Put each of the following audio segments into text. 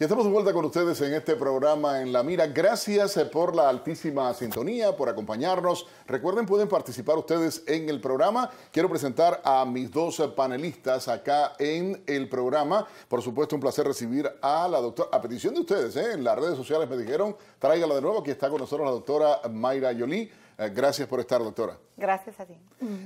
Y estamos de vuelta con ustedes en este programa En la Mira. Gracias eh, por la altísima sintonía, por acompañarnos. Recuerden, pueden participar ustedes en el programa. Quiero presentar a mis dos panelistas acá en el programa. Por supuesto, un placer recibir a la doctora, a petición de ustedes, eh, en las redes sociales me dijeron, tráigala de nuevo, aquí está con nosotros la doctora Mayra Yolí. Eh, gracias por estar, doctora. Gracias a ti.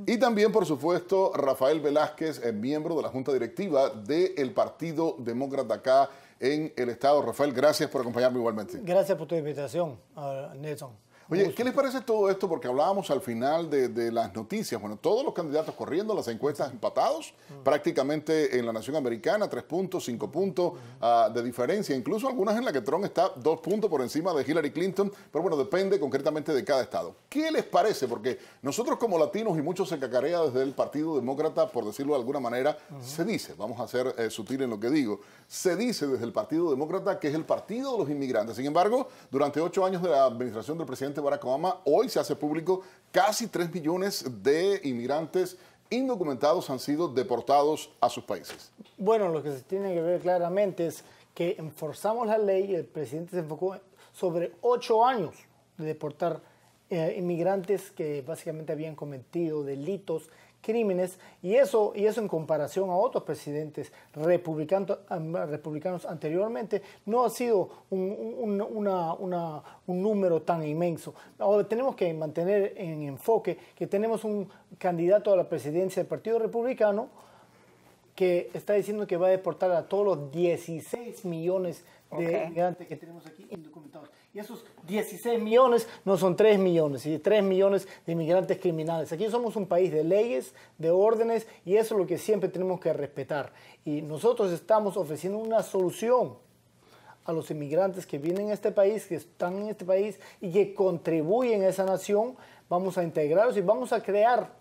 Y también, por supuesto, Rafael Velázquez, miembro de la Junta Directiva del Partido Demócrata acá en el Estado. Rafael, gracias por acompañarme igualmente. Gracias por tu invitación, ah, Nelson. Oye, ¿qué les parece todo esto? Porque hablábamos al final de, las noticias. Bueno, todos los candidatos corriendo, las encuestas empatados, mm. prácticamente en la Nación Americana, tres puntos, cinco puntos ah, de diferencia. Incluso algunas en las que Trump está dos puntos por encima de Hillary Clinton. Pero bueno, depende concretamente de cada estado. ¿Qué les parece? Porque nosotros como latinos y muchos se cacarea desde el Partido Demócrata, por decirlo de alguna manera, se dice, vamos a ser sutiles eh, sutil en lo que digo, se dice desde el Partido Demócrata que es el partido de los inmigrantes. Sin embargo, durante ocho años de la administración del presidente Barack Obama, hoy se hace público, casi 3 millones de inmigrantes indocumentados han sido deportados a sus países. Bueno, lo que se tiene que ver claramente es que enforzamos la ley y el presidente se enfocó sobre ocho años de deportar eh, inmigrantes que básicamente habían cometido delitos crímenes y eso, y eso en comparación a otros presidentes republicanos, anteriormente no ha sido un, número tan inmenso. Ahora tenemos que mantener en enfoque que tenemos un candidato a la presidencia del Partido Republicano que está diciendo que va a deportar a todos los 16 millones de de inmigrantes que tenemos aquí indocumentados. Y esos 16 millones no son 3 millones, y 3 millones de inmigrantes criminales. Aquí somos un país de leyes, de órdenes, y eso es lo que siempre tenemos que respetar. Y nosotros estamos ofreciendo una solución a los inmigrantes que vienen a este país, que están en este país y que contribuyen a esa nación. Vamos a integrarlos y vamos a crear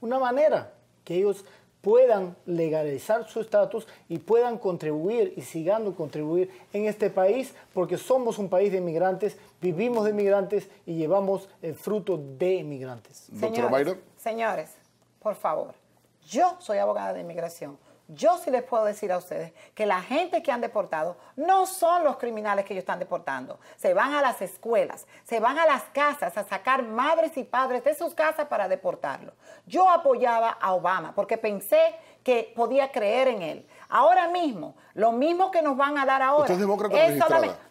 una manera que ellos puedan legalizar su estatus y puedan contribuir y sigan contribuir en este país porque somos un país de inmigrantes, vivimos de inmigrantes y llevamos el fruto de inmigrantes. señores, por favor, yo soy abogada de inmigración. Yo sí les puedo decir a ustedes que la gente que han deportado no son los criminales que ellos están deportando. Se van a las escuelas, se van a las casas a sacar madres y padres de sus casas para deportarlo. Yo apoyaba a Obama porque pensé que podía creer en él. Ahora mismo, lo mismo que nos van a dar ahora.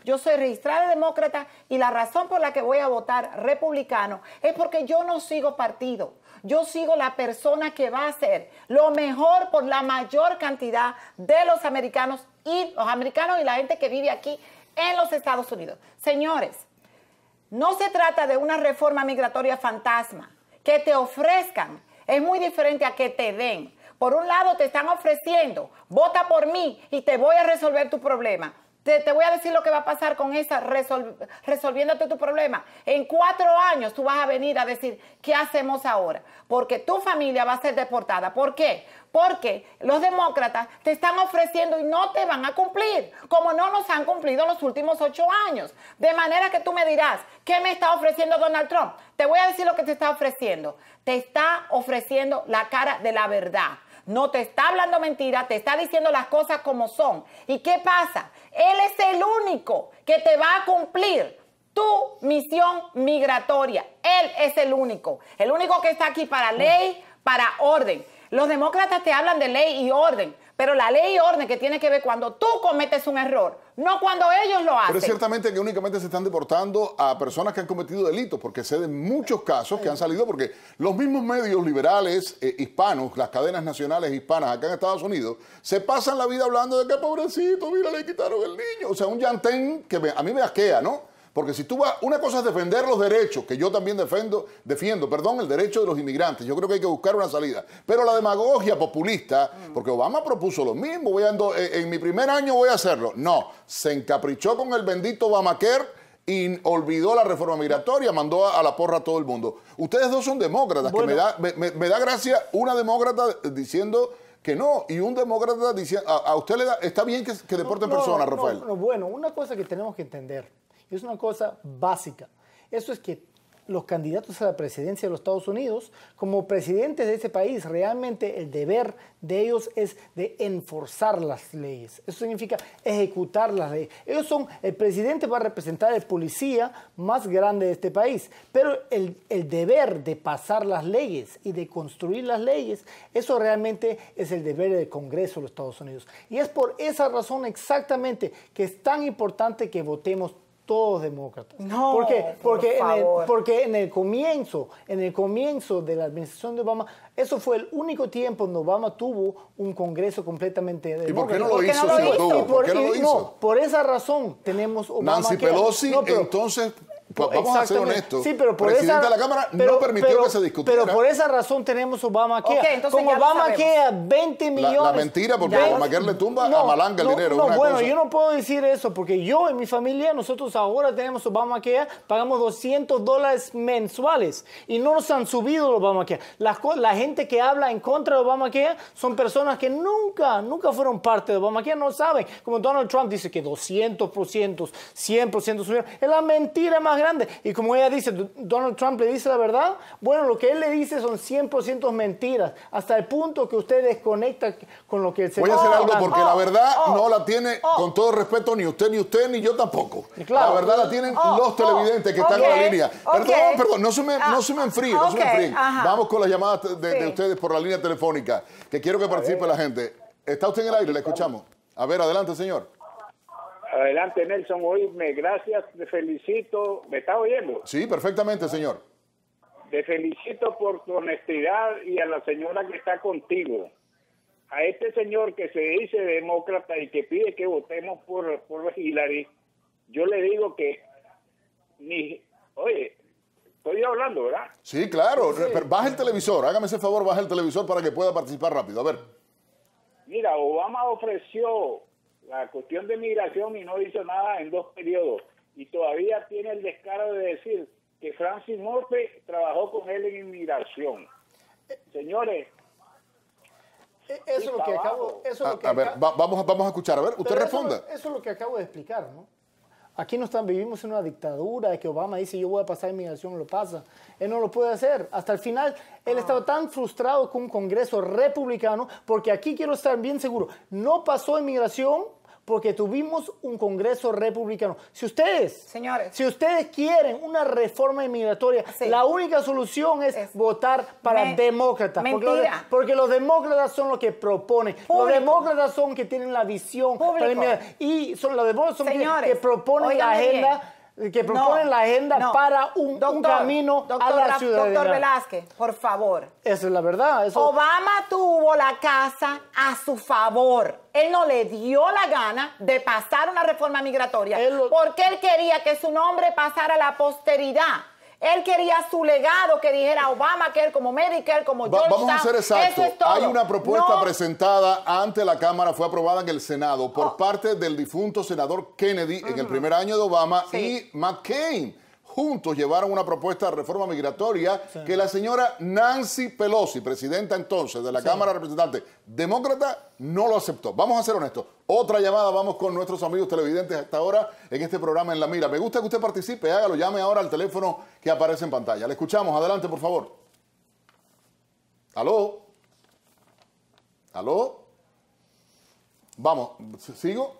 yo soy registrada demócrata y la razón por la que voy a votar republicano es porque yo no sigo partido. Yo sigo la persona que va a hacer lo mejor por la mayor cantidad de los americanos y los americanos y la gente que vive aquí en los Estados Unidos. Señores, no se trata de una reforma migratoria fantasma que te ofrezcan. Es muy diferente a que te den. Por un lado te están ofreciendo, vota por mí y te voy a resolver tu problema. Te, voy a decir lo que va a pasar con esa resolviéndote tu problema. En cuatro años tú vas a venir a decir, ¿qué hacemos ahora? Porque tu familia va a ser deportada. ¿Por qué? Porque los demócratas te están ofreciendo y no te van a cumplir, como no nos han cumplido los últimos ocho años. De manera que tú me dirás, ¿qué me está ofreciendo Donald Trump? Te voy a decir lo que te está ofreciendo. Te está ofreciendo la cara de la verdad no te está hablando mentira, te está diciendo las cosas como son. ¿Y qué pasa? Él es el único que te va a cumplir tu misión migratoria. Él es el único, el único que está aquí para ley, para orden. Los demócratas te hablan de ley y orden, pero la ley y orden que tiene que ver cuando tú cometes un error, no cuando ellos lo hacen. Pero es ciertamente que únicamente se están deportando a personas que han cometido delitos, porque sé de muchos casos que han salido, porque los mismos medios liberales eh, hispanos, las cadenas nacionales hispanas acá en Estados Unidos, se pasan la vida hablando de que pobrecito, mira, le quitaron el niño. O sea, un llantén que a mí me asquea, ¿no? Porque si tú vas, una cosa es defender los derechos, que yo también defiendo, defiendo, perdón, el derecho de los inmigrantes. Yo creo que hay que buscar una salida. Pero la demagogia populista, mm. porque Obama propuso lo mismo, voy eh, en, mi primer año voy a hacerlo. No, se encaprichó con el bendito Obamacare y olvidó la reforma migratoria, mandó a, la porra a todo el mundo. Ustedes dos son demócratas, que me da, gracia una demócrata diciendo que no, y un demócrata diciendo, a, usted le da, está bien que, que deporten no, personas, Rafael. bueno, una cosa que tenemos que entender, es una cosa básica. Eso es que los candidatos a la presidencia de los Estados Unidos, como presidentes de ese país, realmente el deber de ellos es de enforzar las leyes. Eso significa ejecutar las leyes. Ellos son, el presidente va a representar el policía más grande de este país, pero el, el deber de pasar las leyes y de construir las leyes, eso realmente es el deber del Congreso de los Estados Unidos. Y es por esa razón exactamente que es tan importante que votemos todos demócratas. No, ¿Por Porque, en El, porque en el comienzo, en el comienzo de la administración de Obama, eso fue el único tiempo donde Obama tuvo un Congreso completamente demócrata. ¿Y por qué no lo hizo? ¿Por, no por esa razón tenemos Obama. Nancy Pelosi, pero, entonces pues vamos a ser honestos. Sí, pero por Presidente esa, de la Cámara no permitió que se discutiera. Pero por esa razón tenemos Obamacare. Okay, Como Obamacare, 20 millones. La, mentira, porque Obamacare le tumba a Malanga el dinero. bueno, yo no puedo decir eso, porque yo y mi familia, nosotros ahora tenemos Obama Obamacare, pagamos 200 dólares mensuales y no nos han subido Obama Obamacare. La, la gente que habla en contra de Obama Obamacare son personas que nunca, nunca fueron parte de Obama Obamacare, no saben. Como Donald Trump dice que 200%, 100% subieron. Es la mentira más grande. Y como ella dice, Donald Trump le dice la verdad, bueno, lo que él le dice son 100% mentiras, hasta el punto que usted desconecta con lo que él se Voy a hacer algo porque la oh, verdad oh, no la tiene, oh. con todo respeto, ni usted, ni usted, ni yo tampoco. la verdad la tienen los televidentes que están en la línea. Perdón, perdón, no se me, no ah, me enfríe, Vamos con las llamadas de, de, ustedes por la línea telefónica, que quiero que participe la gente. ¿Está usted en el aire? Le escuchamos. A ver, adelante, señor. Adelante, Nelson, oírme. Gracias, te felicito. ¿Me está oyendo? Sí, perfectamente, señor. Te felicito por tu honestidad y a la señora que está contigo. A este señor que se dice demócrata y que pide que votemos por, por Hillary, yo le digo que ni, oye, estoy hablando, ¿verdad? Sí, claro, baja el televisor, hágame ese favor, baja el televisor para que pueda participar rápido, a ver. Mira, Obama ofreció la cuestión de migración y no hizo nada en dos periodos. Y todavía tiene el descaro de decir que Francis Morpe trabajó con él en inmigración. Señores. Eh, eso es lo que acabo. a, ah, a ver, vamos, a escuchar. A ver, usted responda. Eso, es lo que acabo de explicar, ¿no? Aquí no están, vivimos en una dictadura de que Obama dice yo voy a pasar inmigración, lo pasa. Él no lo puede hacer. Hasta el final, él ah. estaba tan frustrado con un Congreso republicano, porque aquí quiero estar bien seguro, no pasó inmigración porque tuvimos un Congreso republicano. Si ustedes, señores, si ustedes quieren una reforma inmigratoria, la única solución es, votar para demócratas. Porque los, porque los, demócratas son los que proponen. Los demócratas son los que tienen la visión. y son los demócratas son que, proponen la agenda que proponen la agenda para un, camino doctor, a la ciudadanía. Doctor Velázquez, por favor. Eso es la verdad. Obama tuvo la casa a su favor. Él no le dio la gana de pasar una reforma migratoria porque él quería que su nombre pasara a la posteridad. Él quería su legado que dijera Obama, que él como Medicare, como Va, Vamos a ser exactos. Hay una propuesta presentada ante la Cámara, fue aprobada en el Senado por oh. parte del difunto senador Kennedy en el primer año de Obama y McCain juntos llevaron una propuesta de reforma migratoria que la señora Nancy Pelosi, presidenta entonces de la Cámara de Representantes, demócrata, no lo aceptó. Vamos a ser honestos. Otra llamada, vamos con nuestros amigos televidentes hasta ahora en este programa en La Mira. Me gusta que usted participe, hágalo, llame ahora al teléfono que aparece en pantalla. Le escuchamos, adelante, por favor. ¿Aló? ¿Aló? Vamos, ¿sigo?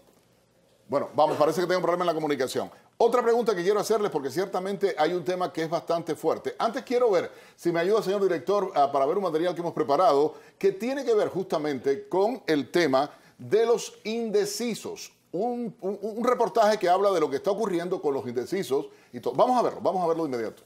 Bueno, vamos, parece que tengo un problema en la comunicación. Otra pregunta que quiero hacerles, porque ciertamente hay un tema que es bastante fuerte. Antes quiero ver, si me ayuda, señor director, ah, para ver un material que hemos preparado, que tiene que ver justamente con el tema de los indecisos. Un, reportaje que habla de lo que está ocurriendo con los indecisos y Vamos a verlo, vamos a verlo de inmediato.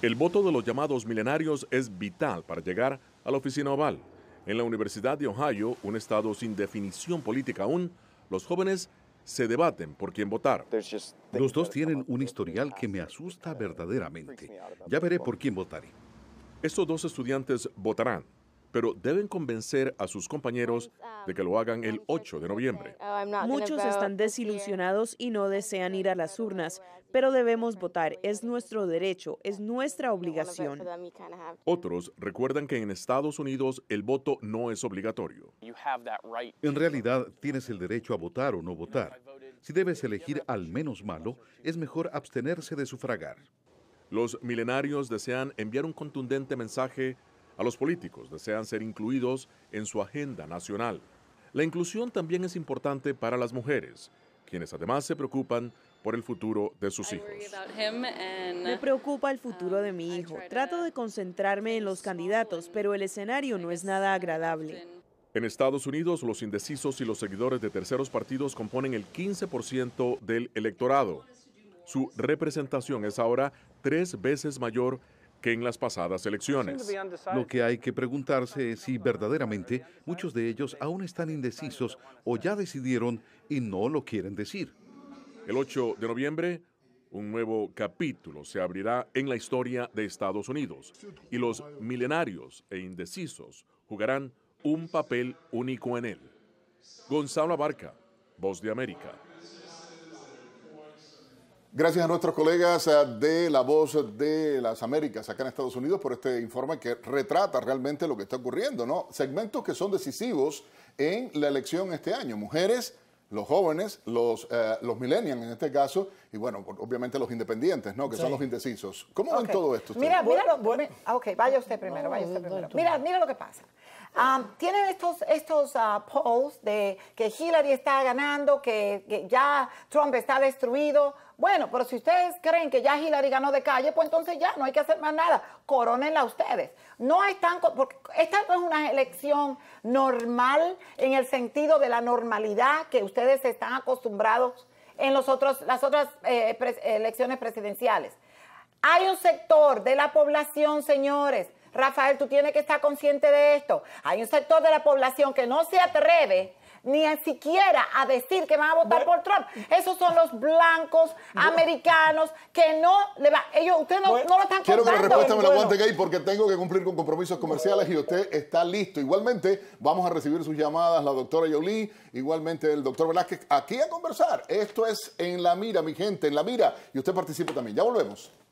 El voto de los llamados milenarios es vital para llegar a la oficina oval. En la Universidad de Ohio, un estado sin definición política aún, los jóvenes se debaten por quién votar. Los dos tienen un historial que me asusta verdaderamente. Ya veré por quién votaré. Estos dos estudiantes votarán pero deben convencer a sus compañeros de que lo hagan el 8 de noviembre. Muchos están desilusionados y no desean ir a las urnas, pero debemos votar. Es nuestro derecho, es nuestra obligación. Otros recuerdan que en Estados Unidos el voto no es obligatorio. En realidad tienes el derecho a votar o no votar. Si debes elegir al menos malo, es mejor abstenerse de sufragar. Los milenarios desean enviar un contundente mensaje a los políticos desean ser incluidos en su agenda nacional. La inclusión también es importante para las mujeres, quienes además se preocupan por el futuro de sus hijos. Me preocupa el futuro de mi um, hijo. Trato de concentrarme en los candidatos, pero el escenario no es nada agradable. En Estados Unidos, los indecisos y los seguidores de terceros partidos componen el 15% del electorado. Su representación es ahora tres veces mayor que que en las pasadas elecciones. Lo que hay que preguntarse es si verdaderamente muchos de ellos aún están indecisos o ya decidieron y no lo quieren decir. El 8 de noviembre, un nuevo capítulo se abrirá en la historia de Estados Unidos y los milenarios e indecisos jugarán un papel único en él. Gonzalo Abarca, Voz de América. Gracias a nuestros colegas eh, de La Voz de las Américas acá en Estados Unidos por este informe que retrata realmente lo que está ocurriendo, ¿no? Segmentos que son decisivos en la elección este año. Mujeres, los jóvenes, los, eh, millennials en este caso, y bueno, obviamente los independientes, ¿no? Que son los indecisos. ¿Cómo todo esto? Mira, mira, lo, bueno. Ah, vaya usted primero, vaya usted primero. Mira, mira lo que pasa. Ah, tienen estos, estos ah, polls de que Hillary está ganando, que, que, ya Trump está destruido. Bueno, pero si ustedes creen que ya Hillary ganó de calle, pues entonces ya no hay que hacer más nada. Corónenla ustedes. No están, porque esta no es una elección normal en el sentido de la normalidad que ustedes están acostumbrados en los otros, las otras eh, elecciones presidenciales. Hay un sector de la población, señores. Rafael, tú tienes que estar consciente de esto. Hay un sector de la población que no se atreve ni siquiera a decir que van a votar por Trump. Esos son los blancos americanos que no le va, ellos, usted no, no, lo están Quiero que la respuesta me la aguante ahí porque tengo que cumplir con compromisos comerciales y usted está listo. Igualmente, vamos a recibir sus llamadas, la doctora Yoli, igualmente el doctor Velázquez, aquí a conversar. Esto es En la Mira, mi gente, En la Mira. Y usted participa también. Ya volvemos.